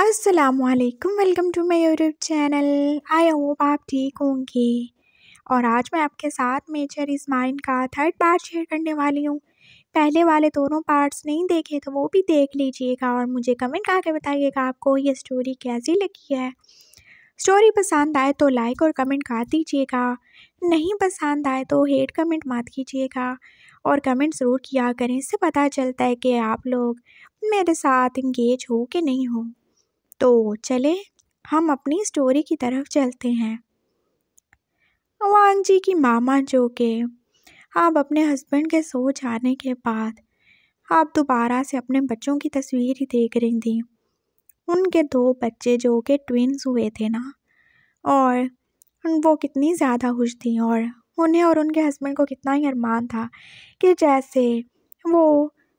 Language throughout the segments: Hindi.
असलकम welcome to my YouTube channel I hope आप ठीक होंगे और आज मैं आपके साथ मेजर इस्माइन का थर्ड पार्ट शेयर करने वाली हूँ पहले वाले दोनों पार्ट्स नहीं देखे तो वो भी देख लीजिएगा और मुझे कमेंट करके बताइएगा आपको ये स्टोरी कैसी लगी है स्टोरी पसंद आए तो लाइक और कमेंट कर दीजिएगा नहीं पसंद आए तो हेट कमेंट मत कीजिएगा और कमेंट ज़रूर किया करें इससे पता चलता है कि आप लोग मेरे साथ इंगेज हो कि नहीं हो तो चले हम अपनी स्टोरी की तरफ चलते हैं वान जी की मामा जो के आप अपने हस्बैंड के सो जाने के बाद आप दोबारा से अपने बच्चों की तस्वीर ही देख रही थी उनके दो बच्चे जो के ट्विन्स हुए थे ना और वो कितनी ज़्यादा खुश थी और उन्हें और उनके हस्बैंड को कितना ही अरमान था कि जैसे वो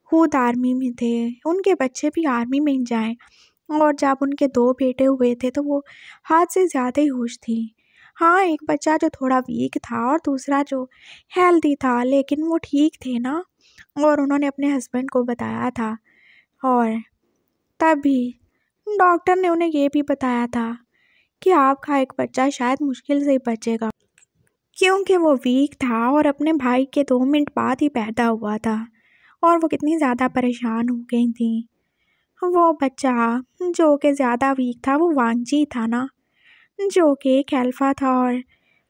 खुद आर्मी में थे उनके बच्चे भी आर्मी में ही जाएँ और जब उनके दो बेटे हुए थे तो वो हाथ से ज़्यादा ही खुश थी हाँ एक बच्चा जो थोड़ा वीक था और दूसरा जो हेल्दी था लेकिन वो ठीक थे ना और उन्होंने अपने हस्बैंड को बताया था और तभी डॉक्टर ने उन्हें ये भी बताया था कि आपका एक बच्चा शायद मुश्किल से ही बचेगा क्योंकि वो वीक था और अपने भाई के दो मिनट बाद ही पैदा हुआ था और वो कितनी ज़्यादा परेशान हो गई थी वो बच्चा जो कि ज़्यादा वीक था वो वांगजी था ना जो कि एक हेल्फा था और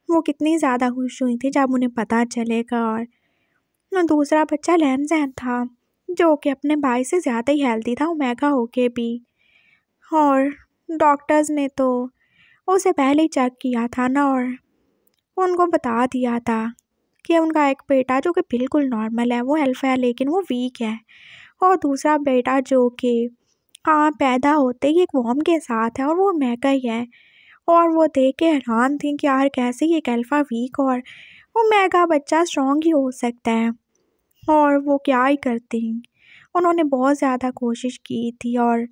वो कितनी ज़्यादा खुश हुई थी जब उन्हें पता चलेगा और दूसरा बच्चा लहन जहन था जो कि अपने भाई से ज़्यादा ही हेल्दी था ओमेगा होके भी और डॉक्टर्स ने तो उसे पहले ही चेक किया था ना और उनको बता दिया था कि उनका एक बेटा जो कि बिल्कुल नॉर्मल है वो हेल्फ है लेकिन वो वीक है और दूसरा बेटा जो कि आ, हाँ, पैदा होते ही एक वॉम के साथ है और वो मैका ही है और वो देख के हैरान थी कि यार कैसे ये अल्फ़ा वीक और वो मैगा बच्चा स्ट्रॉन्ग ही हो सकता है और वो क्या ही करती उन्होंने बहुत ज़्यादा कोशिश की थी और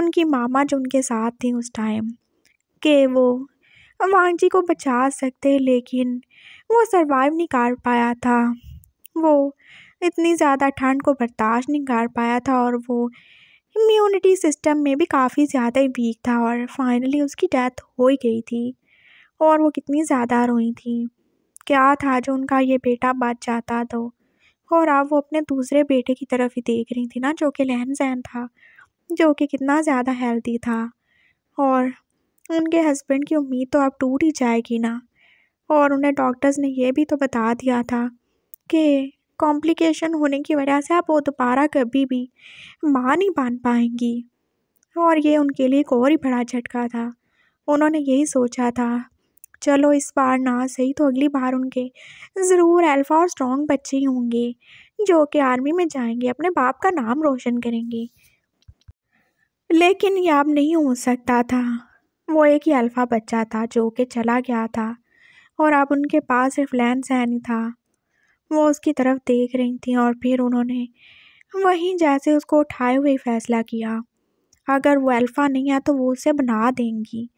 उनकी मामा जो उनके साथ थी उस टाइम के वो वांग जी को बचा सकते लेकिन वो सरवाइव नहीं कर पाया था वो इतनी ज़्यादा ठंड को बर्दाश्त नहीं कर पाया था और वो इम्यूनिटी सिस्टम में भी काफ़ी ज़्यादा वीक था और फाइनली उसकी डेथ हो ही गई थी और वो कितनी ज़्यादा रोई थी क्या था जो उनका ये बेटा बच जाता तो और अब वो अपने दूसरे बेटे की तरफ ही देख रही थी ना जो कि लहन सहन था जो कि कितना ज़्यादा हेल्दी था और उनके हस्बैंड की उम्मीद तो अब टूट ही जाएगी ना और उन्हें डॉक्टर्स ने यह भी तो बता दिया था कि कॉम्प्लिकेशन होने की वजह से आप वो दोबारा कभी भी माँ नहीं बन पाएंगी और ये उनके लिए एक और ही बड़ा झटका था उन्होंने यही सोचा था चलो इस बार ना सही तो अगली बार उनके ज़रूर अल्फ़ा और स्ट्रॉन्ग बच्चे ही होंगे जो कि आर्मी में जाएंगे अपने बाप का नाम रोशन करेंगे लेकिन ये अब नहीं हो सकता था वो एक ही अल्फ़ा बच्चा था जो कि चला गया था और अब उनके पास सिर्फ लैंड सैन ही था वो उसकी तरफ देख रही थी और फिर उन्होंने वहीं जैसे उसको उठाए हुए फैसला किया अगर वो अल्फ़ा नहीं है तो वो उसे बना देंगी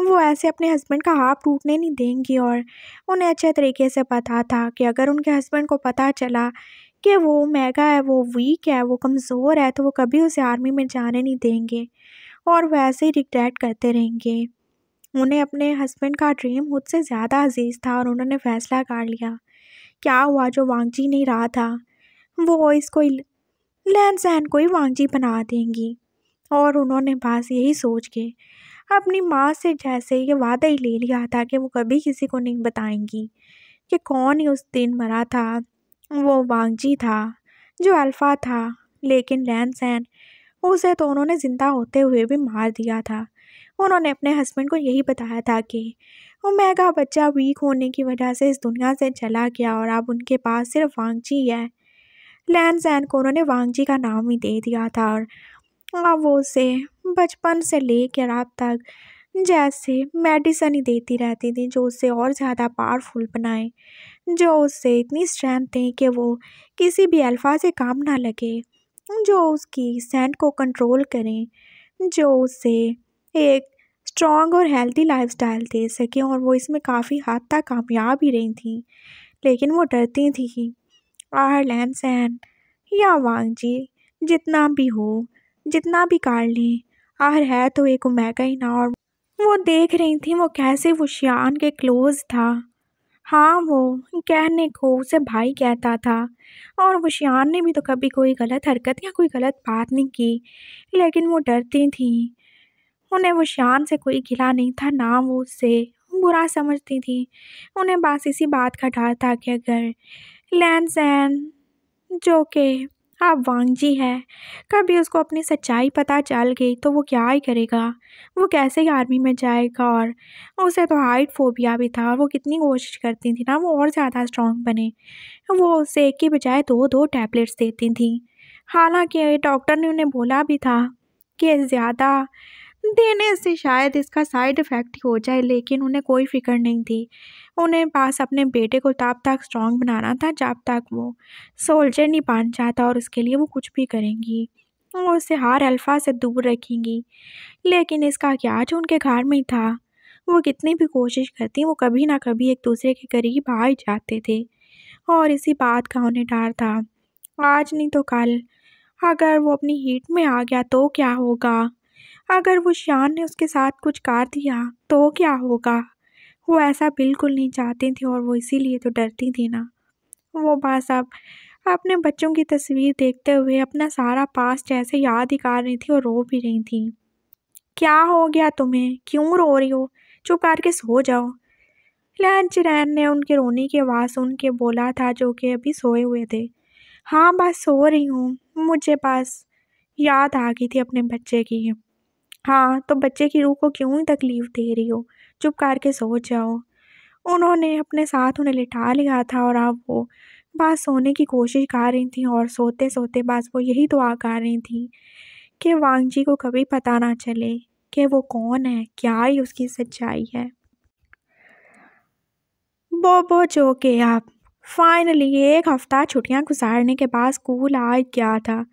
वो ऐसे अपने हस्बैंड का हाथ टूटने नहीं देंगी और उन्हें अच्छे तरीके से पता था कि अगर उनके हस्बैंड को पता चला कि वो महंगा है वो वीक है वो कमज़ोर है तो वो कभी उसे आर्मी में जाने नहीं देंगे और वैसे ही रिग्रेट करते रहेंगे उन्हें अपने हस्बैंड का ड्रीम खुद से ज़्यादा अजीज़ था और उन्होंने फ़ैसला कर लिया क्या हुआ जो वांगजी नहीं रहा था वो इसको लैन सहन को ही वांगजी बना देंगी और उन्होंने बस यही सोच के अपनी माँ से जैसे ये वादा ही ले लिया था कि वो कभी किसी को नहीं बताएंगी कि कौन ही उस दिन मरा था वो वांगजी था जो अल्फ़ा था लेकिन लैन सहन उसे तो उन्होंने ज़िंदा होते हुए भी मार दिया था उन्होंने अपने हस्बैंड को यही बताया था कि और मेगा बच्चा वीक होने की वजह से इस दुनिया से चला गया और अब उनके पास सिर्फ वांगजी है लैन सैन को उन्होंने वांगजी का नाम ही दे दिया था और अब वो उसे बचपन से लेकर अब तक जैसे मेडिसन ही देती रहती थी जो उसे और ज़्यादा पावरफुल बनाए जो उससे इतनी स्ट्रेंथ दें कि वो किसी भी अल्फा से काम ना लगे जो उसकी सेंट को कंट्रोल करें जो उसे एक स्ट्रॉन्ग और हेल्दी स्टाइल दे सकें और वो इसमें काफ़ी हद तक कामयाब ही रही थी लेकिन वो डरती थी आर लैन सैन या वांग जी जितना भी हो जितना भी कार लें आर है तो एक उमेगा ही ना और वो देख रही थी वो कैसे वो शान के क्लोज़ था हाँ वो कहने को उसे भाई कहता था और वो शान ने भी तो कभी कोई गलत हरकत या कोई गलत बात नहीं की लेकिन वो डरती थी उन्हें वो शान से कोई गिला नहीं था ना वो उससे बुरा समझती थी उन्हें बस इसी बात का डर था कि अगर लैन सैन जो के आप वांगजी है कभी उसको अपनी सच्चाई पता चल गई तो वो क्या ही करेगा वो कैसे ही आर्मी में जाएगा और उसे तो हाइट फोबिया भी था और वो कितनी कोशिश करती थी ना वो और ज़्यादा स्ट्रॉन्ग बने वो उसे एक के बजाय दो दो टैबलेट्स देती थी हालांकि डॉक्टर ने उन्हें बोला भी था कि ज़्यादा देने से शायद इसका साइड इफ़ेक्ट हो जाए लेकिन उन्हें कोई फिक्र नहीं थी उन्हें पास अपने बेटे को तब तक स्ट्रांग बनाना था जब तक वो सोल्जर नहीं बन जाता और उसके लिए वो कुछ भी करेंगी वो उसे हार अल्फा से दूर रखेंगी लेकिन इसका क्या जो उनके घर में था वो कितनी भी कोशिश करती वो कभी ना कभी एक दूसरे के करीब आ ही जाते थे और इसी बात का उन्हें डर था आज नहीं तो कल अगर वो अपनी हीट में आ गया तो क्या होगा अगर वो शान ने उसके साथ कुछ कर दिया तो क्या होगा वो ऐसा बिल्कुल नहीं चाहती थी और वो इसीलिए तो डरती थी ना वो बस अब अपने बच्चों की तस्वीर देखते हुए अपना सारा पास जैसे याद ही कर रही थी और रो भी रही थी क्या हो गया तुम्हें क्यों रो रही हो चुप करके सो जाओ लंच रैन ने उनके रोने की आवाज़ सुन के बोला था जो कि अभी सोए हुए थे हाँ बस सो रही हूँ मुझे बस याद आ गई थी अपने बच्चे की हाँ तो बच्चे की रूह को क्यों ही तकलीफ़ दे रही हो चुप करके सो जाओ उन्होंने अपने साथ उन्हें लिटा लिया था और अब वो बस सोने की कोशिश कर रही थी और सोते सोते बस वो यही दुआ कर रही थी कि वांग जी को कभी पता ना चले कि वो कौन है क्या ही उसकी सच्चाई है बोबो जो के आप फाइनली एक हफ़्ता छुट्टियां गुजारने के बाद स्कूल आ गया था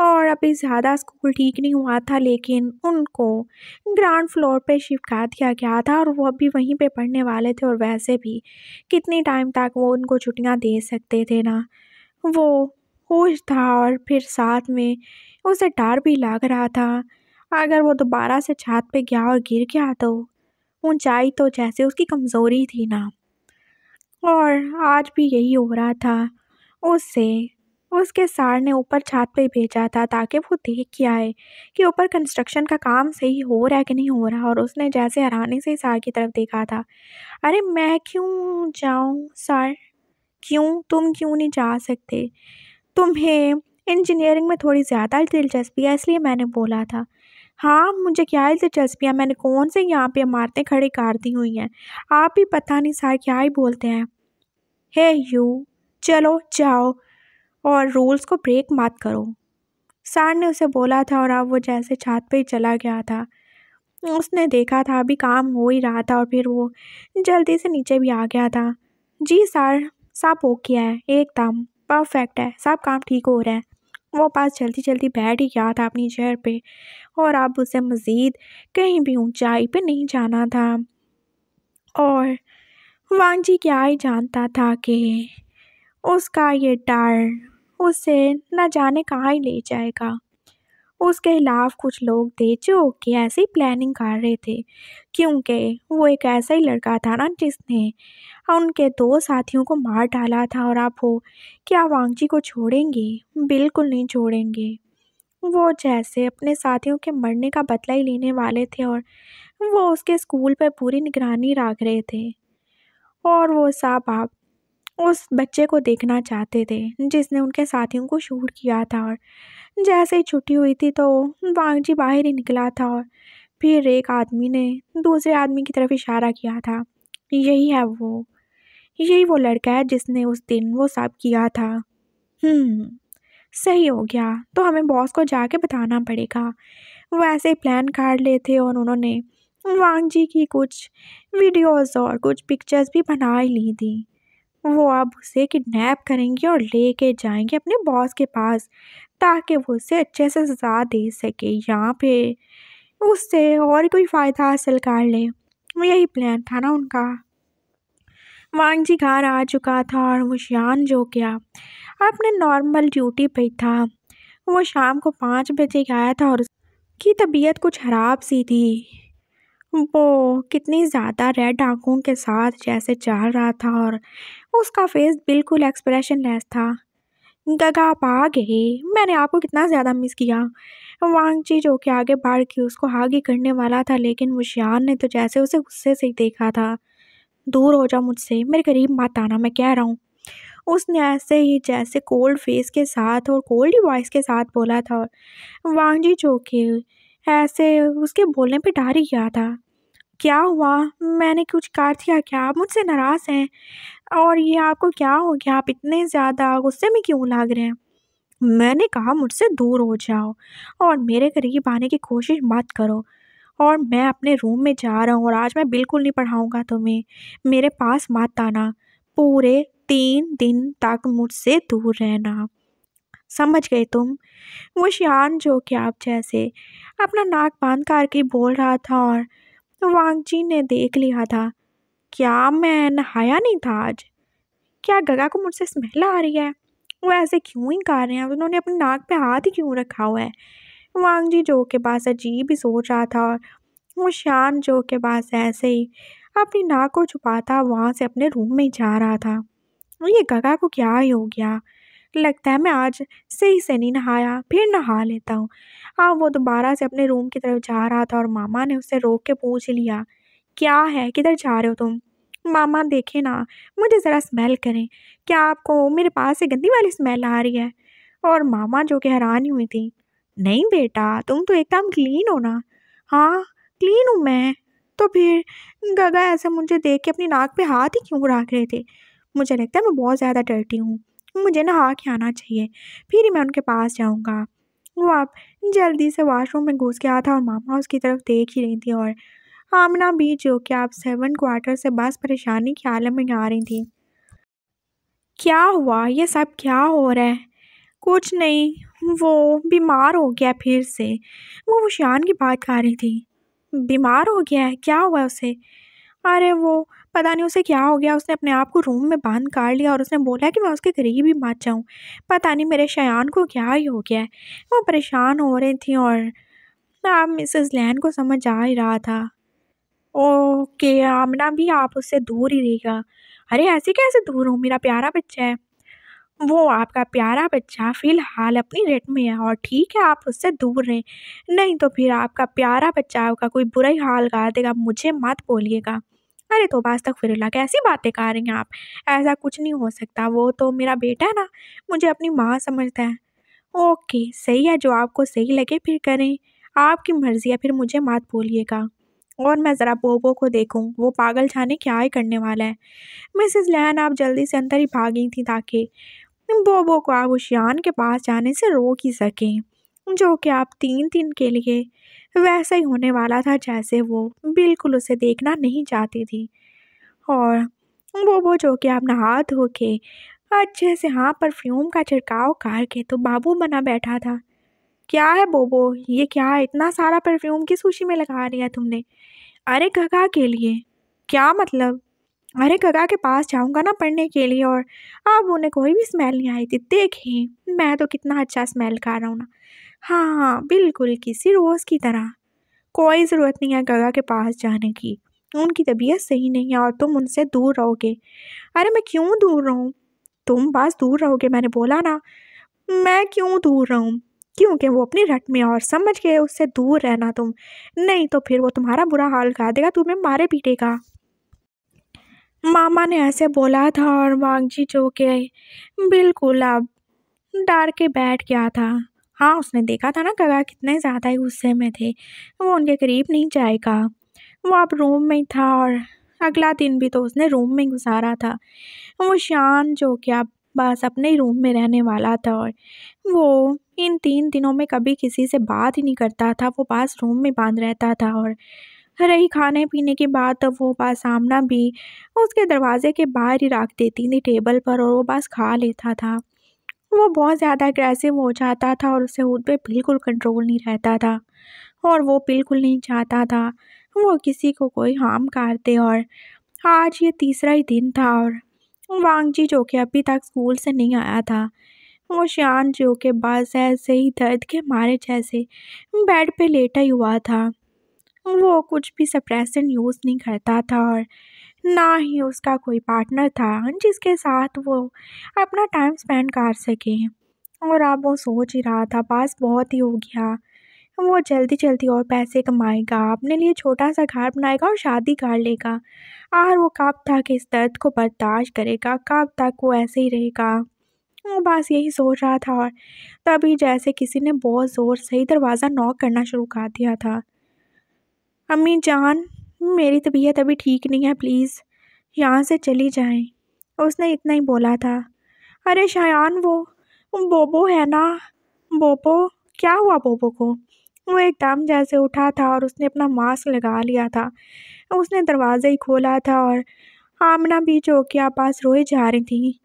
और अभी ज़्यादा स्कूल ठीक नहीं हुआ था लेकिन उनको ग्राउंड फ्लोर पे शिफ्ट कर दिया गया था और वो अभी वहीं पे पढ़ने वाले थे और वैसे भी कितने टाइम तक वो उनको छुट्टियाँ दे सकते थे ना वो होश था और फिर साथ में उसे डर भी लग रहा था अगर वो दोबारा से छत पे गया और गिर गया तो ऊंचाई तो जैसे उसकी कमज़ोरी थी ना और आज भी यही हो रहा था उससे उसके सार ने ऊपर छत पे भेजा था ताकि वो देख के आए कि ऊपर कंस्ट्रक्शन का काम सही हो रहा है कि नहीं हो रहा और उसने जैसे हैरानी से सार की तरफ देखा था अरे मैं क्यों जाऊँ सार क्यों तुम क्यों नहीं जा सकते तुम्हें इंजीनियरिंग में थोड़ी ज़्यादा दिलचस्पी है इसलिए मैंने बोला था हाँ मुझे क्या ही दिलचस्पी है मैंने कौन से यहाँ पे इमारतें खड़ी कर दी हुई हैं आप ही पता नहीं सार क्या ही बोलते हैं हे यू चलो जाओ और रूल्स को ब्रेक मत करो सर ने उसे बोला था और अब वो जैसे छत पे ही चला गया था उसने देखा था अभी काम हो ही रहा था और फिर वो जल्दी से नीचे भी आ गया था जी सर सब गया है एकदम परफेक्ट है सब काम ठीक हो रहा है वो पास जल्दी जल्दी बैठ ही गया था अपनी चेयर पे और अब उसे मज़ीद कहीं भी ऊंचाई पे नहीं जाना था और वांग जी क्या ही जानता था कि उसका ये डर उसे न जाने कहाँ ही ले जाएगा उसके खिलाफ कुछ लोग थे जो कि ऐसी प्लानिंग कर रहे थे क्योंकि वो एक ऐसा ही लड़का था ना जिसने उनके दो साथियों को मार डाला था और आप हो क्या वांगजी को छोड़ेंगे बिल्कुल नहीं छोड़ेंगे वो जैसे अपने साथियों के मरने का बदला ही लेने वाले थे और वो उसके स्कूल पर पूरी निगरानी रख रहे थे और वो साहब आप उस बच्चे को देखना चाहते थे जिसने उनके साथियों को शूट किया था और जैसे ही छुट्टी हुई थी तो वांग जी बाहर ही निकला था और फिर एक आदमी ने दूसरे आदमी की तरफ इशारा किया था यही है वो यही वो लड़का है जिसने उस दिन वो सब किया था हम्म, सही हो गया तो हमें बॉस को जाके बताना पड़ेगा वो ऐसे ही प्लान काट लेते और उन्होंने वांग जी की कुछ वीडियोस और कुछ पिक्चर्स भी बना ही ली थी वो अब उसे किडनैप करेंगे और ले कर जाएंगे अपने बॉस के पास ताकि वो उसे अच्छे से सजा दे सके यहाँ पे उससे और कोई फ़ायदा हासिल कर लें यही प्लान था ना उनका वांग जी घर आ चुका था और वो शान जो गया अपने नॉर्मल ड्यूटी पे था वो शाम को पाँच बजे गया था और उसकी तबीयत कुछ ख़राब सी थी वो कितनी ज़्यादा रेड आँखों के साथ जैसे चल रहा था और उसका फेस बिल्कुल एक्सप्रेशनलेस था गगा आप आ गए मैंने आपको कितना ज़्यादा मिस किया वांग जी जो कि आगे बढ़ के उसको आगे करने वाला था लेकिन मुशियान ने तो जैसे उसे गुस्से से ही देखा था दूर हो जा मुझसे मेरे करीब मत आना मैं कह रहा हूँ उसने ऐसे ही जैसे कोल्ड फेस के साथ और कोल्ड वॉइस के साथ बोला था वांग जी जो कि ऐसे उसके बोलने पे डर ही गया था क्या हुआ मैंने कुछ कर दिया क्या आप मुझसे नाराज़ हैं और ये आपको क्या हो गया आप इतने ज़्यादा गुस्से में क्यों लाग रहे हैं मैंने कहा मुझसे दूर हो जाओ और मेरे करीब आने की कोशिश मत करो और मैं अपने रूम में जा रहा हूँ और आज मैं बिल्कुल नहीं पढ़ाऊँगा तुम्हें मेरे पास मत आना पूरे तीन दिन तक मुझसे दूर रहना समझ गए तुम वो शान जो कि आप जैसे अपना नाक बांध कर के बोल रहा था और वांग जी ने देख लिया था क्या मैं नहाया नहीं था आज क्या गगा को मुझसे स्मेल आ रही है वो ऐसे क्यों ही कर रहे हैं उन्होंने अपने नाक पे हाथ ही क्यों रखा हुआ है वांग जी जो के पास अजीब ही सोच रहा था और वो शान जो के पास ऐसे ही अपनी नाक को छुपाता वहाँ से अपने रूम में जा रहा था ये गगा को क्या ही हो गया लगता है मैं आज सही से नहीं नहाया फिर नहा लेता हूँ अब हाँ, वो दोबारा से अपने रूम की तरफ जा रहा था और मामा ने उससे रोक के पूछ लिया क्या है किधर जा रहे हो तुम मामा देखे ना मुझे ज़रा स्मेल करें क्या आपको मेरे पास से गंदी वाली स्मेल आ रही है और मामा जो कि हैरान हुई थी नहीं बेटा तुम तो एकदम क्लीन हो ना हाँ क्लीन हूँ मैं तो फिर गगा ऐसा मुझे देख के अपनी नाक पे हाथ ही क्यों रख रहे थे मुझे लगता है मैं बहुत ज़्यादा डरती हूँ मुझे नहा के आना चाहिए फिर ही मैं उनके पास जाऊँगा वो आप जल्दी से वाशरूम में घुस गया था और मामा उसकी तरफ देख ही रही थी और आमना भी जो कि आप सेवन क्वार्टर से बस परेशानी के आलम में आ रही थी क्या हुआ ये सब क्या हो रहा है कुछ नहीं वो बीमार हो गया फिर से वो वो की बात कर रही थी बीमार हो गया है क्या हुआ उसे अरे वो पता नहीं उसे क्या हो गया उसने अपने आप को रूम में बांध काट लिया और उसने बोला कि मैं उसके करीब ही मत जाऊँ पता नहीं मेरे शयान को क्या ही हो गया है वो परेशान हो रही थी और आप मिसेस लैन को समझ आ ही रहा था ओके आमना भी आप उससे दूर ही रहेगा अरे ऐसे कैसे दूर हूँ मेरा प्यारा बच्चा है वो आपका प्यारा बच्चा फ़िलहाल अपनी रेट में है और ठीक है आप उससे दूर रहें नहीं तो फिर आपका प्यारा बच्चा आपका कोई बुरा ही हाल कर देगा मुझे मत बोलिएगा अरे तो आज तक फिर कैसी बातें कर रही हैं आप ऐसा कुछ नहीं हो सकता वो तो मेरा बेटा है ना मुझे अपनी माँ समझता है ओके सही है जो आपको सही लगे फिर करें आपकी मर्ज़ी है फिर मुझे मात बोलिएगा और मैं ज़रा बोबो को देखूं वो पागल जाने क्या ही करने वाला है मिसेस लैन आप जल्दी से अंदर ही भागी थी ताकि बोबो को आप उशियान के पास जाने से रोक ही सकें जो कि आप तीन दिन के लिए वैसा ही होने वाला था जैसे वो बिल्कुल उसे देखना नहीं चाहती थी और वो वो जो कि आप नहा धो के अच्छे से हाँ परफ्यूम का छिड़काव करके तो बाबू बना बैठा था क्या है बोबो ये क्या है इतना सारा परफ्यूम की सूची में लगा है तुमने अरे घगा के लिए क्या मतलब अरे गगा के पास जाऊंगा ना पढ़ने के लिए और अब उन्हें कोई भी स्मेल नहीं आई थी देखें मैं तो कितना अच्छा स्मेल खा रहा हूँ ना हाँ बिल्कुल किसी रोज़ की तरह कोई ज़रूरत नहीं है गगा के पास जाने की उनकी तबीयत सही नहीं है और तुम उनसे दूर रहोगे अरे मैं क्यों दूर रहूँ तुम बस दूर रहोगे मैंने बोला ना मैं क्यों दूर रहूँ क्योंकि वो अपनी रट में और समझ के उससे दूर रहना तुम नहीं तो फिर वो तुम्हारा बुरा हाल खा देगा तुम्हें मारे पीटेगा मामा ने ऐसे बोला था और बाग जी जो के बिल्कुल अब डर के बैठ गया था हाँ उसने देखा था ना गगा कितने ज़्यादा ही गुस्से में थे वो उनके करीब नहीं जाएगा वो अब रूम में ही था और अगला दिन भी तो उसने रूम में गुजारा था वो शान जो कि अब बस अपने ही रूम में रहने वाला था और वो इन तीन दिनों में कभी किसी से बात ही नहीं करता था वो बस रूम में बांध रहता था और रही खाने पीने की बात तो वो बस सामना भी उसके दरवाजे के बाहर ही रख देती थी टेबल पर और वो बस खा लेता था वो बहुत ज़्यादा अग्रेसिव हो जाता था और उसे खुद पे बिल्कुल कंट्रोल नहीं रहता था और वो बिल्कुल नहीं चाहता था वो किसी को कोई हार्म करते और आज ये तीसरा ही दिन था और वांग जी जो कि अभी तक स्कूल से नहीं आया था वो शान जो के बस ऐसे ही दर्द के मारे जैसे बेड पे लेटा ही हुआ था तो वो कुछ भी सप्रेसन यूज़ नहीं करता था और ना ही उसका कोई पार्टनर था जिसके साथ वो अपना टाइम स्पेंड कर सके और अब वो सोच ही रहा था पास बहुत ही हो गया वो जल्दी जल्दी और पैसे कमाएगा अपने लिए छोटा सा घर बनाएगा और शादी कर लेगा और वो कब तक इस दर्द को बर्दाश्त करेगा कब तक वो ऐसे ही रहेगा वो बस यही सोच रहा था और तभी जैसे किसी ने बहुत ज़ोर से ही दरवाज़ा नॉक करना शुरू कर दिया था अम्मी जान मेरी तबीयत अभी ठीक नहीं है प्लीज़ यहाँ से चली जाएं उसने इतना ही बोला था अरे शायान वो बोबो है ना बोबो क्या हुआ बोबो को वो एकदम जैसे उठा था और उसने अपना मास्क लगा लिया था उसने दरवाज़ा ही खोला था और आमना भी जो कि आप पास रोए जा रही थी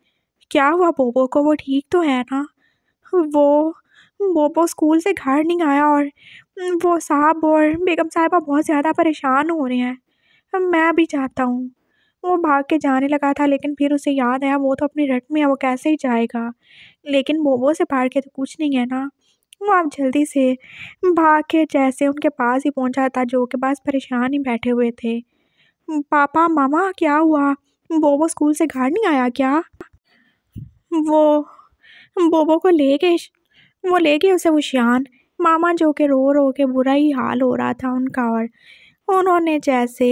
क्या हुआ बोबो को वो ठीक तो है ना वो बोपो स्कूल से घर नहीं आया और वो साहब और बेगम साहबा बहुत ज़्यादा परेशान हो रहे हैं मैं भी चाहता हूँ वो भाग के जाने लगा था लेकिन फिर उसे याद आया वो तो अपने रट में है वो कैसे ही जाएगा लेकिन बोबो से भाड़ के तो कुछ नहीं है ना वो आप जल्दी से भाग के जैसे उनके पास ही पहुंचा था जो के पास परेशान ही बैठे हुए थे पापा मामा क्या हुआ बोबो स्कूल से घर नहीं आया क्या वो बोबो को ले गए वो ले गए उसे होशियान मामा जो के रो रो के बुरा ही हाल हो रहा था उनका और उन्होंने जैसे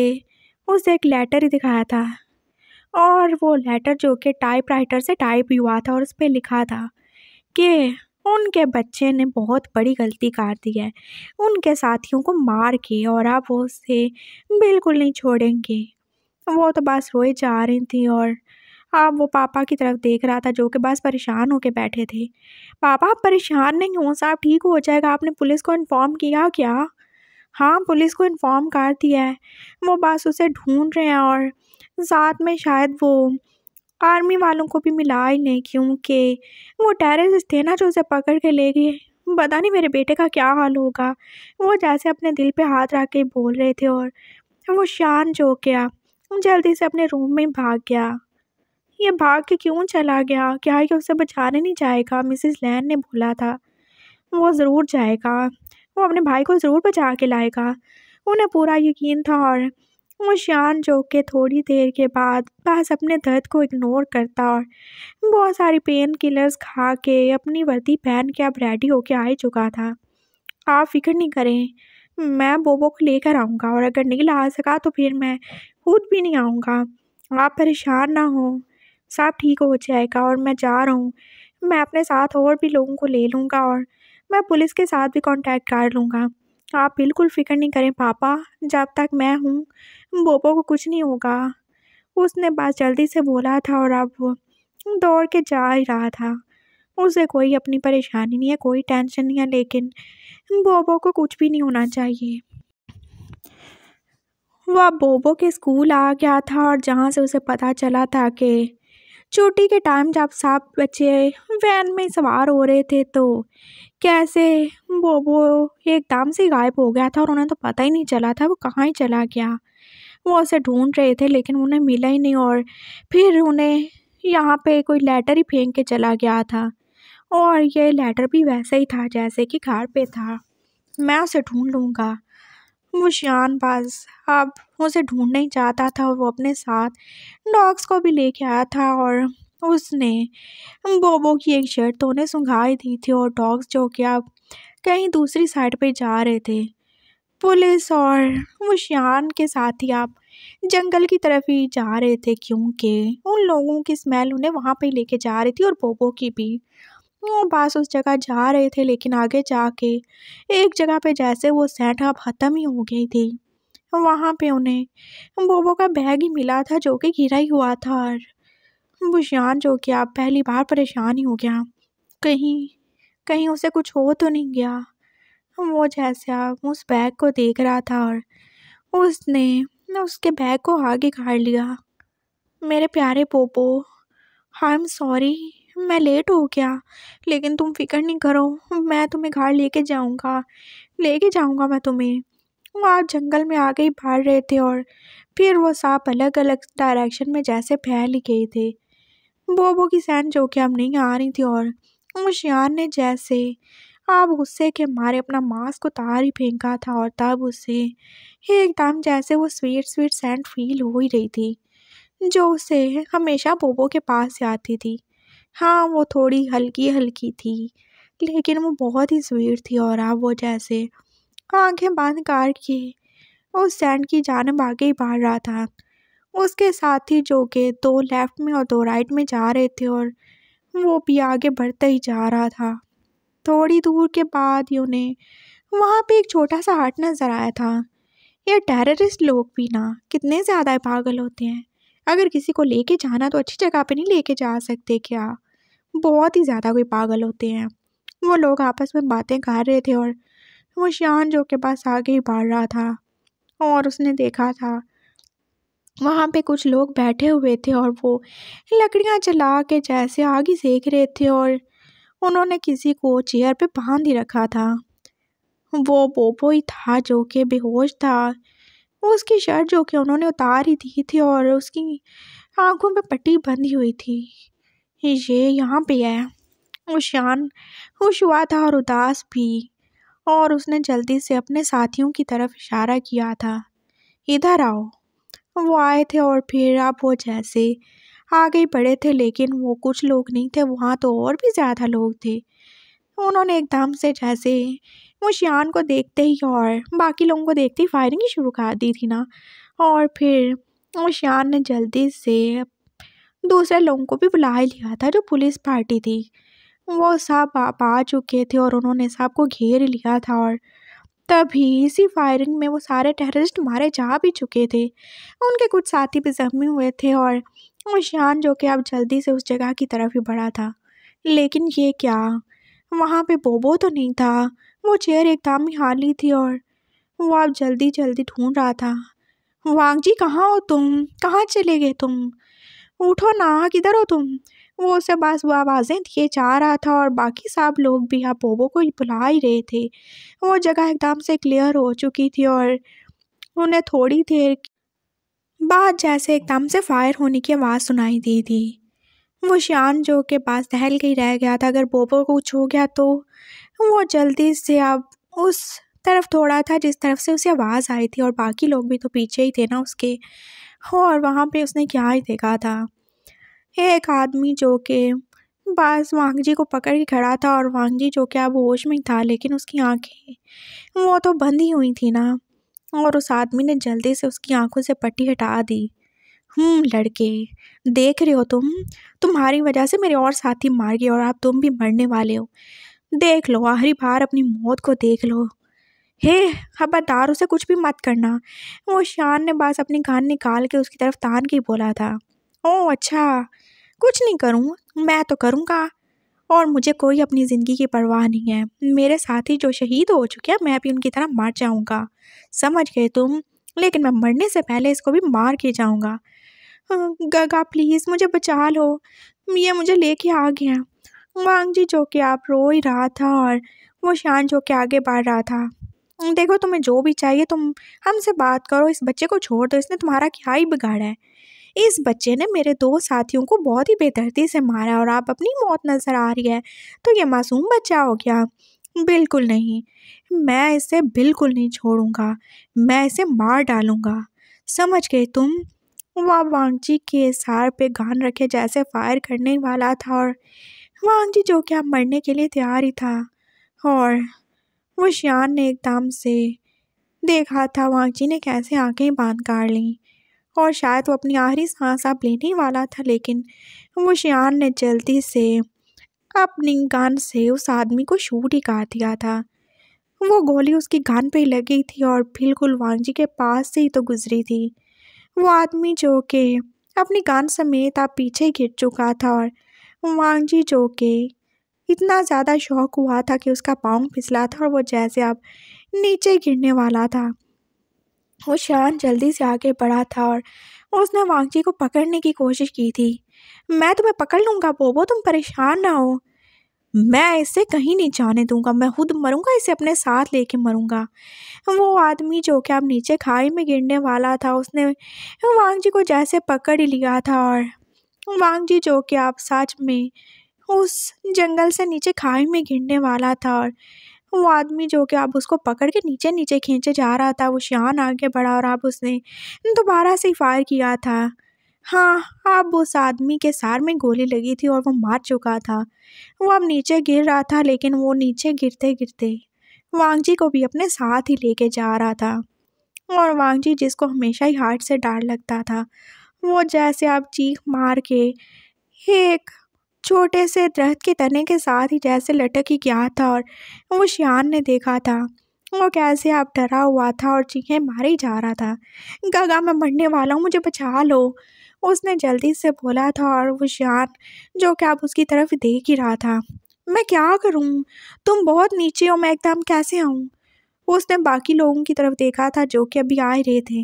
उसे एक लेटर ही दिखाया था और वो लेटर जो कि टाइप राइटर से टाइप हुआ था और उस पर लिखा था कि उनके बच्चे ने बहुत बड़ी गलती कर दी है उनके साथियों को मार के और अब वो उसे बिल्कुल नहीं छोड़ेंगे वो तो बस रोए जा रही थी और अब वो पापा की तरफ देख रहा था जो कि बस परेशान होकर बैठे थे पापा आप परेशान नहीं हो साहब ठीक हो जाएगा आपने पुलिस को इन्फॉर्म किया क्या हाँ पुलिस को इन्फॉर्म कर दिया है वो बस उसे ढूंढ रहे हैं और साथ में शायद वो आर्मी वालों को भी मिला ही नहीं क्योंकि वो टेररिस्ट थे ना जो उसे पकड़ के ले गए पता नहीं मेरे बेटे का क्या हाल होगा वो जैसे अपने दिल पे हाथ रख के बोल रहे थे और वो शान जो गया जल्दी से अपने रूम में भाग गया ये भाग के क्यों चला गया क्या ये उसे बचाने नहीं जाएगा मिसिस लैन ने बोला था वो ज़रूर जाएगा वो अपने भाई को ज़रूर बचा के लाएगा उन्हें पूरा यकीन था और वो शान जो के थोड़ी देर के बाद बस अपने दर्द को इग्नोर करता और बहुत सारी पेन किलर्स खा के अपनी वर्दी पहन के अब रेडी होके आ चुका था आप फिक्र नहीं करें मैं बोबो को लेकर आऊँगा और अगर नहीं ला सका तो फिर मैं खुद भी नहीं आऊँगा आप परेशान ना हों सब ठीक हो जाएगा और मैं जा रहा हूँ मैं अपने साथ और भी लोगों को ले लूँगा और मैं पुलिस के साथ भी कॉन्टैक्ट कर लूँगा आप बिल्कुल फ़िक्र नहीं करें पापा जब तक मैं हूँ बोबो को कुछ नहीं होगा उसने बस जल्दी से बोला था और अब दौड़ के जा ही रहा था उसे कोई अपनी परेशानी नहीं है कोई टेंशन नहीं है लेकिन बोबो को कुछ भी नहीं होना चाहिए वह बोबो के स्कूल आ गया था और जहाँ से उसे पता चला था कि छुट्टी के टाइम जब सब बच्चे वैन में सवार हो रहे थे तो कैसे वो वो एकदम से गायब हो गया था और उन्हें तो पता ही नहीं चला था वो कहाँ ही चला गया वो उसे ढूंढ रहे थे लेकिन उन्हें मिला ही नहीं और फिर उन्हें यहाँ पे कोई लेटर ही फेंक के चला गया था और ये लेटर भी वैसे ही था जैसे कि घर पे था मैं उसे ढूंढ लूँगा मुशियान बस अब उसे ढूंढने ही जाता था और वो अपने साथ डॉग्स को भी लेके आया था और उसने बोबो की एक शर्ट तो उन्हें सुंघाई दी थी और डॉग्स जो कि अब कहीं दूसरी साइड पे जा रहे थे पुलिस और मुशियान के साथ ही आप जंगल की तरफ ही जा रहे थे क्योंकि उन लोगों की स्मेल उन्हें वहाँ पर लेके जा रही थी और बोबो की भी वो बस उस जगह जा रहे थे लेकिन आगे जाके एक जगह पे जैसे वो सैंट अब ख़त्म ही हो गई थी वहाँ पे उन्हें बोबो का बैग ही मिला था जो कि गिरा ही हुआ था और बुशान जो कि आप पहली बार परेशान ही हो गया कहीं कहीं उसे कुछ हो तो नहीं गया वो जैसे आप उस बैग को देख रहा था और उसने उसके बैग को आगे काट लिया मेरे प्यारे पोपो आई एम सॉरी मैं लेट हो गया लेकिन तुम फिक्र नहीं करो मैं तुम्हें घर लेके जाऊँगा लेके जाऊँगा मैं तुम्हें वो आप जंगल में आ ही भाग रहे थे और फिर वो सांप अलग अलग डायरेक्शन में जैसे फैल गए थे बोबो की सैन जो कि अब नहीं आ रही थी और मुशियान ने जैसे आप गुस्से के मारे अपना मास्क उतार ही फेंका था और तब उसे एकदम जैसे वो स्वीट स्वीट सेंट फील हो ही रही थी जो उसे हमेशा बोबो के पास से आती थी हाँ वो थोड़ी हल्की हल्की थी लेकिन वो बहुत ही स्वीट थी और अब वो जैसे आंखें बंद के उस स्टैंड की जानब आगे ही बढ़ रहा था उसके साथ ही जो कि दो लेफ्ट में और दो राइट में जा रहे थे और वो भी आगे बढ़ता ही जा रहा था थोड़ी दूर के बाद ही उन्हें वहाँ पे एक छोटा सा हट नज़र आया था ये टेररिस्ट लोग भी ना कितने ज़्यादा पागल होते हैं अगर किसी को लेके जाना तो अच्छी जगह पे नहीं लेके जा सकते क्या बहुत ही ज़्यादा कोई पागल होते हैं वो लोग आपस में बातें कर रहे थे और वो शान जो के पास आगे ही बढ़ रहा था और उसने देखा था वहाँ पे कुछ लोग बैठे हुए थे और वो लकड़ियाँ जला के जैसे आगे सेक रहे थे और उन्होंने किसी को चेयर पे बांध ही रखा था वो बोबो ही था जो कि बेहोश था उसकी शर्ट जो कि उन्होंने उतार ही दी थी और उसकी आंखों पे पट्टी बंधी हुई थी ये यहाँ पे है उशान खुश हुआ था और उदास भी और उसने जल्दी से अपने साथियों की तरफ इशारा किया था इधर आओ वो आए थे और फिर अब वो जैसे आगे बढ़े थे लेकिन वो कुछ लोग नहीं थे वहाँ तो और भी ज़्यादा लोग थे उन्होंने एकदम से जैसे मुशियान को देखते ही और बाकी लोगों को देखते ही फायरिंग ही शुरू कर दी थी ना और फिर मुशियान ने जल्दी से दूसरे लोगों को भी बुला लिया था जो पुलिस पार्टी थी वो साहब आ, आ चुके थे और उन्होंने साहब को घेर लिया था और तभी इसी फायरिंग में वो सारे टेररिस्ट मारे जा भी चुके थे उनके कुछ साथी भी जख्मी हुए थे और शान जो कि अब जल्दी से उस जगह की तरफ ही बढ़ा था लेकिन ये क्या वहाँ पे बोबो तो नहीं था वो चेयर एकदम ही हाली थी और वो अब जल्दी जल्दी ढूंढ रहा था वांग जी कहाँ हो तुम कहाँ चले गए तुम उठो ना किधर हो तुम वो वो आवाज़ें दिए जा रहा था और बाकी सब लोग भी अब बोबो को बुला ही रहे थे वो जगह एकदम से क्लियर हो चुकी थी और उन्हें थोड़ी देर बाद जैसे एकदम से फायर होने की आवाज़ सुनाई दी थी वो शान जो के पास टहल के ही रह गया था अगर बोबो को कुछ हो गया तो वो जल्दी से अब उस तरफ थोड़ा था जिस तरफ से उसे आवाज़ आई थी और बाकी लोग भी तो पीछे ही थे ना उसके और वहाँ पे उसने क्या ही देखा था एक आदमी जो कि बस वांग जी को पकड़ के खड़ा था और वांग जी जो कि अब होश में था लेकिन उसकी आंखें वो तो बंद ही हुई थी ना और उस आदमी ने जल्दी से उसकी आंखों से पट्टी हटा दी हम्म लड़के देख रहे हो तुम तुम्हारी वजह से मेरे और साथी मार गए और आप तुम भी मरने वाले हो देख लो आखिरी बार अपनी मौत को देख लो हे खबरदार उसे कुछ भी मत करना वो शान ने बस अपनी कान निकाल के उसकी तरफ तान के बोला था ओह अच्छा कुछ नहीं करूँ मैं तो करूँगा और मुझे कोई अपनी ज़िंदगी की परवाह नहीं है मेरे साथ ही जो शहीद हो चुके हैं मैं भी उनकी तरह मर जाऊँगा समझ गए तुम लेकिन मैं मरने से पहले इसको भी मार के जाऊँगा हाँ, गगा प्लीज़ मुझे बचा लो ये मुझे लेके आ गया वांग जी जो कि आप रो ही रहा था और वो शान जो कि आगे बढ़ रहा था देखो तुम्हें जो भी चाहिए तुम हमसे बात करो इस बच्चे को छोड़ दो इसने तुम्हारा क्या ही बिगाड़ा है इस बच्चे ने मेरे दो साथियों को बहुत ही बेदर्दी से मारा और आप अपनी मौत नज़र आ रही है तो ये मासूम बच्चा हो गया बिल्कुल नहीं मैं इसे बिल्कुल नहीं छोड़ूंगा मैं इसे मार डालूंगा समझ गए तुम वह वांगजी के सार पे गान रखे जैसे फायर करने वाला था और वांग जी जो क्या मरने के लिए तैयार ही था और वो श्यान ने एकदम से देखा था वांग जी ने कैसे आंखें बांध काट लीं और शायद वो अपनी आखिरी सांस आप लेने वाला था लेकिन वो शियान ने जल्दी से अपनी गान से उस आदमी को शूट ही कर दिया था वो गोली उसकी गान पे लगी थी और बिल्कुल वांगजी के पास से ही तो गुजरी थी वो आदमी जो कि अपनी गान समेत आप पीछे गिर चुका था और वांगजी जो कि इतना ज़्यादा शौक हुआ था कि उसका पाँव फिसला था और वो जैसे अब नीचे गिरने वाला था वो शान जल्दी से आगे बढ़ा था और उसने वांगची को पकड़ने की कोशिश की थी मैं तुम्हें पकड़ लूँगा बोबो तुम परेशान ना हो मैं इसे कहीं नहीं जाने दूंगा मैं खुद मरूंगा इसे अपने साथ लेके मरूंगा वो आदमी जो कि अब नीचे खाई में गिरने वाला था उसने वांग जी को जैसे पकड़ ही लिया था और वांग जी जो कि आप सच में उस जंगल से नीचे खाई में गिरने वाला था और वो आदमी जो कि आप उसको पकड़ के नीचे नीचे खींचे जा रहा था वो शान आगे बढ़ा और आप उसने दोबारा से फायर किया था हाँ अब उस आदमी के सार में गोली लगी थी और वो मार चुका था वो अब नीचे गिर रहा था लेकिन वो नीचे गिरते गिरते वांगजी को भी अपने साथ ही लेके जा रहा था और वांगजी जिसको हमेशा ही हार्ट से डर लगता था वो जैसे आप चीख मार के एक छोटे से दरख्त के तने के साथ ही जैसे लटक ही गया था और वो श्यान ने देखा था वो कैसे आप डरा हुआ था और चीखें मारी जा रहा था गगा मैं मरने वाला हूँ मुझे बचा लो उसने जल्दी से बोला था और वो श्यान जो कि आप उसकी तरफ देख ही रहा था मैं क्या करूँ तुम बहुत नीचे हो मैं एकदम कैसे आऊँ उसने बाकी लोगों की तरफ देखा था जो कि अभी आ रहे थे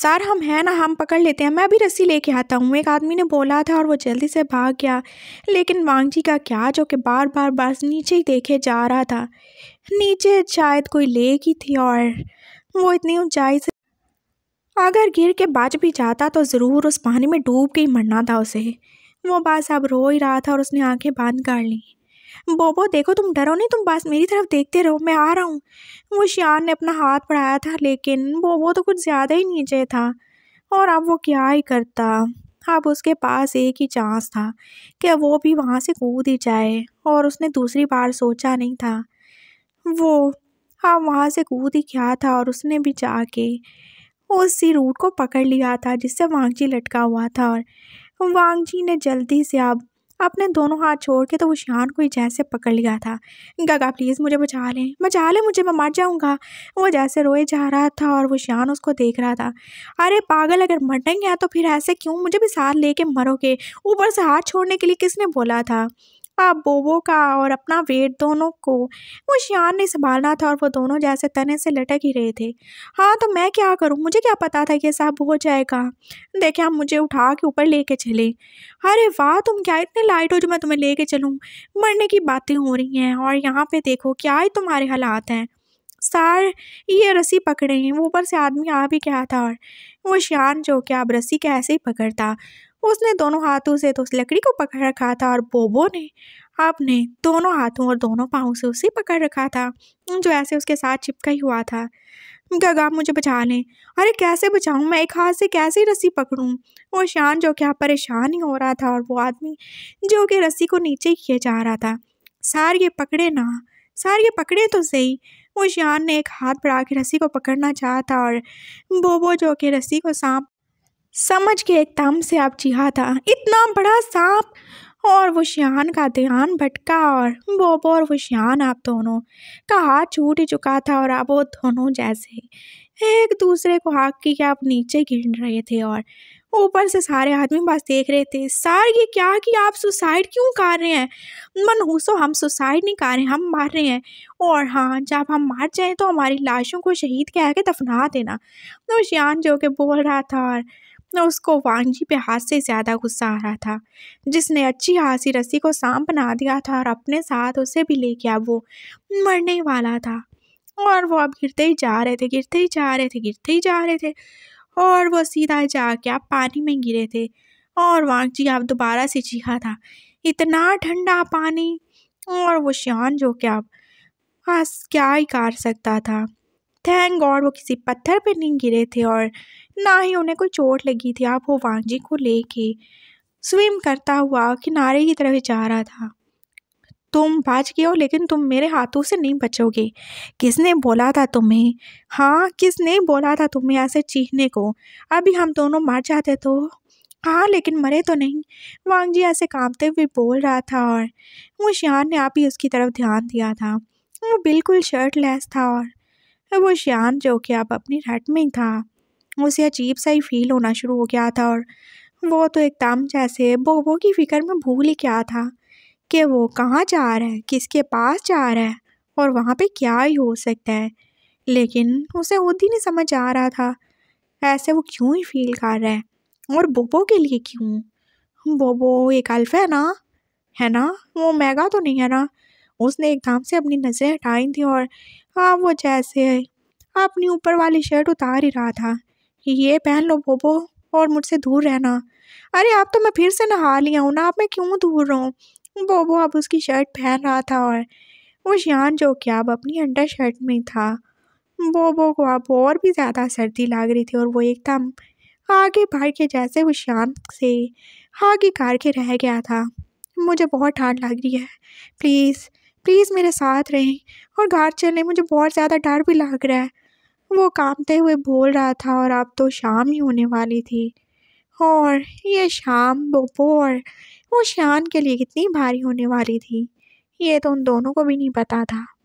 सर हम हैं ना हम पकड़ लेते हैं मैं अभी रस्सी लेके आता हूँ एक आदमी ने बोला था और वो जल्दी से भाग गया लेकिन वांग जी का क्या जो कि बार बार बस नीचे ही देखे जा रहा था नीचे शायद कोई ले की थी और वो इतनी ऊंचाई से अगर गिर के बच भी जाता तो ज़रूर उस पानी में डूब के ही मरना था उसे वो बस अब रो ही रहा था और उसने आँखें बंद कर लीं बोबो देखो तुम डरो नहीं तुम बस मेरी तरफ देखते रहो मैं आ रहा हूँ वो शान ने अपना हाथ पढ़ाया था लेकिन बोबो तो कुछ ज़्यादा ही नीचे था और अब वो क्या ही करता अब उसके पास एक ही चांस था कि वो भी वहाँ से कूद ही जाए और उसने दूसरी बार सोचा नहीं था वो अब वहाँ से कूद ही क्या था और उसने भी जाके उसी रूट को पकड़ लिया था जिससे वांगजी लटका हुआ था और वांगजी ने जल्दी से अब अपने दोनों हाथ छोड़ के तो वो शान को ही जैसे पकड़ लिया था गगा प्लीज़ मुझे बचा लें बचा लें मुझे मैं मर जाऊँगा वो जैसे रोए जा रहा था और वो शान उसको देख रहा था अरे पागल अगर मर नहीं है तो फिर ऐसे क्यों मुझे भी साथ ले कर मरोगे ऊपर से हाथ छोड़ने के लिए किसने बोला था का बोबो का और अपना वेट दोनों को मुशियान ने संभालना था और वो दोनों जैसे तने से लटक ही रहे थे हाँ तो मैं क्या करूँ मुझे क्या पता था कि साहब हो जाएगा देखे आप मुझे उठा के ऊपर ले कर चले अरे वाह तुम क्या इतने लाइट हो जो मैं तुम्हें ले कर चलूँ मरने की बातें हो रही हैं और यहाँ पर देखो क्या ही तुम्हारे हालात हैं सार ये रस्सी पकड़े हैं ऊपर से आदमी आ भी क्या था और वो शान जो क्या अब रस्सी कैसे ही पकड़ता उसने दोनों हाथों से तो उस लकड़ी को पकड़ रखा था और बोबो ने आपने दोनों हाथों और दोनों पाँव से उसे पकड़ रखा था जो ऐसे उसके साथ चिपका ही हुआ था गगा आप मुझे बचा लें अरे कैसे बचाऊं मैं एक हाथ से कैसे रस्सी पकड़ूं वो शान जो क्या परेशान ही हो रहा था और वो आदमी जो कि रस्सी को नीचे किए जा रहा था सार ये पकड़े ना सार ये पकड़े तो सही वो शान ने एक हाथ बढ़ा के रस्सी को पकड़ना चाहा था और बोबो जो कि रस्सी को सांप समझ के एकदम से आप था इतना बड़ा सांप और वो श्यान का ध्यान भटका और बोबो और वो श्यान आप दोनों का हाथ छूट ही चुका था और आप वो दोनों जैसे एक दूसरे को हाक के आप नीचे गिर रहे थे और ऊपर से सारे आदमी बस देख रहे थे सर ये क्या कि आप सुसाइड क्यों कर रहे हैं मन हुसो हम सुसाइड नहीं कर रहे हम मार रहे हैं और हाँ जब हम मार जाएं तो हमारी लाशों को शहीद कह के दफना देना तो श्यान जो के बोल रहा था और उसको वांग पे हाथ से ज़्यादा गुस्सा आ रहा था जिसने अच्छी हाँसी रस्सी को सांप बना दिया था और अपने साथ उसे भी ले गया वो मरने वाला था और वो अब गिरते ही जा रहे थे गिरते ही जा रहे थे गिरते ही जा रहे थे और वो सीधा जाके आप पानी में गिरे थे और वांग जी आप दोबारा से चीखा था इतना ठंडा पानी और वो शान जो कि अब हाँ क्या ही कर सकता था थैंक गॉड वो किसी पत्थर पे नहीं गिरे थे और ना ही उन्हें कोई चोट लगी थी आप होवांजी को लेके स्विम करता हुआ किनारे की तरफ जा रहा था तुम बच गए हो लेकिन तुम मेरे हाथों से नहीं बचोगे किसने बोला था तुम्हें हाँ किसने बोला था तुम्हें ऐसे चीखने को अभी हम दोनों मर जाते तो हाँ लेकिन मरे तो नहीं वांग जी ऐसे कांपते हुए बोल रहा था और वो श्यान ने आप ही उसकी तरफ ध्यान दिया था वो बिल्कुल शर्ट था और वो श्यान जो कि आप अपनी रट में था उसे अजीब सा ही फील होना शुरू हो गया था और वो तो एकदम जैसे बोबो की फ़िक्र में भूल ही गया था कि वो कहाँ जा रहा है किसके पास जा रहा है और वहाँ पे क्या ही हो सकता है लेकिन उसे खुद ही नहीं समझ आ रहा था ऐसे वो क्यों ही फील कर रहा है और बोबो के लिए क्यों बोबो एक अल्फ है ना है ना वो मैगा तो नहीं है ना उसने एकदम से अपनी नज़रें हटाई थी और हाँ वो जैसे अपनी ऊपर वाली शर्ट उतार ही रहा था ये पहन लो बोबो और मुझसे दूर रहना अरे आप तो मैं फिर से नहा लिया हूँ ना आप मैं क्यों दूर रहूँ बोबो अब उसकी शर्ट पहन रहा था और वो शान जो कि अब अपनी अंडर शर्ट में था बोबो को अब और भी ज़्यादा सर्दी लग रही थी और वो एकदम आगे बढ़ के जैसे वो शान से आगे कार के रह गया था मुझे बहुत ठंड लग रही है प्लीज़ प्लीज़ मेरे साथ रहें और घर चलें मुझे बहुत ज़्यादा डर भी लग रहा है वो कांपते हुए बोल रहा था और अब तो शाम ही होने वाली थी और ये शाम बपोर वो शान के लिए कितनी भारी होने वाली थी ये तो उन दोनों को भी नहीं पता था